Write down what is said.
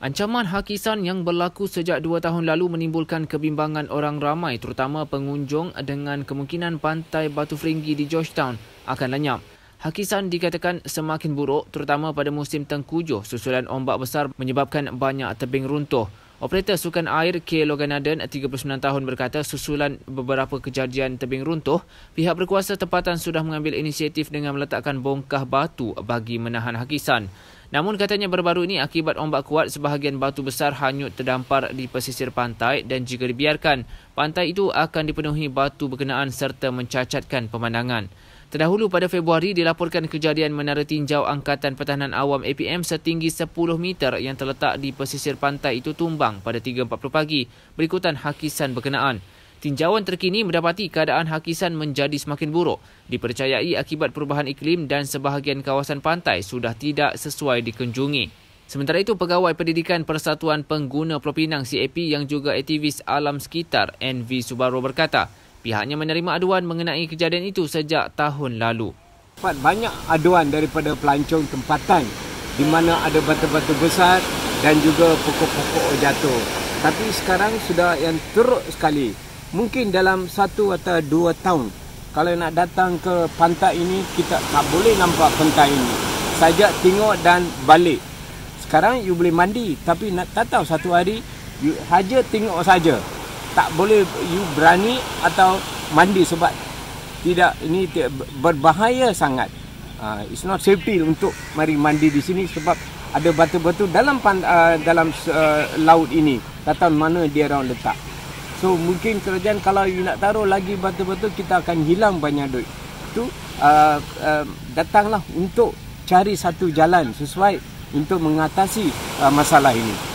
Ancaman hakisan yang berlaku sejak dua tahun lalu menimbulkan kebimbangan orang ramai terutama pengunjung dengan kemungkinan pantai Batu Feringgi di Georgetown akan lenyap. Hakisan dikatakan semakin buruk terutama pada musim tengkujuh susulan ombak besar menyebabkan banyak tebing runtuh. Operator sukan air K. Logan 39 tahun berkata susulan beberapa kejadian tebing runtuh, pihak berkuasa tempatan sudah mengambil inisiatif dengan meletakkan bongkah batu bagi menahan hakisan. Namun katanya baru-baru ini akibat ombak kuat sebahagian batu besar hanyut terdampar di pesisir pantai dan jika dibiarkan, pantai itu akan dipenuhi batu berkenaan serta mencacatkan pemandangan. Terdahulu pada Februari dilaporkan kejadian menara tinjau Angkatan Pertahanan Awam APM setinggi 10 meter yang terletak di pesisir pantai itu tumbang pada 3.40 pagi berikutan hakisan berkenaan. Tinjauan terkini mendapati keadaan hakisan menjadi semakin buruk. Dipercayai akibat perubahan iklim dan sebahagian kawasan pantai sudah tidak sesuai dikunjungi. Sementara itu, Pegawai Pendidikan Persatuan Pengguna Pulau Pinang CAP yang juga aktivis alam sekitar NV Subaru berkata, pihaknya menerima aduan mengenai kejadian itu sejak tahun lalu. Banyak aduan daripada pelancong tempatan di mana ada batu-batu besar dan juga pokok-pokok jatuh. Tapi sekarang sudah yang teruk sekali mungkin dalam satu atau dua tahun kalau nak datang ke pantai ini kita tak boleh nampak pantai ini saja tengok dan balik sekarang you boleh mandi tapi nak tak tahu satu hari you haja tengok saja tak boleh you berani atau mandi sebab tidak ini tidak berbahaya sangat uh, it's not safety untuk mari mandi di sini sebab ada batu-batu dalam uh, dalam uh, laut ini Tahu mana dia orang letak So mungkin kerajaan kalau you nak taruh lagi batu-batu kita akan hilang banyak duit. Tu uh, uh, datanglah untuk cari satu jalan sesuai untuk mengatasi uh, masalah ini.